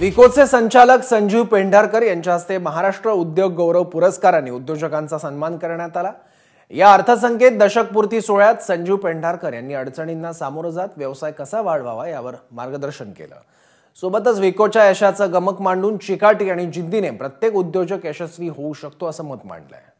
विकोचे संचालक संजीव पेंढारकर यांच्या हस्ते महाराष्ट्र उद्योग गौरव पुरस्काराने उद्योजकांचा सन्मान करण्यात आला या अर्थसंकेत दशकपूर्ती सोहळ्यात संजीव पेंढारकर यांनी अडचणींना सामोरं जात व्यवसाय कसा वाढवावा यावर मार्गदर्शन केलं सोबतच विकोच्या यशाचं गमक मांडून चिकाटी आणि जिद्दीने प्रत्येक उद्योजक यशस्वी होऊ शकतो असं मत मांडलं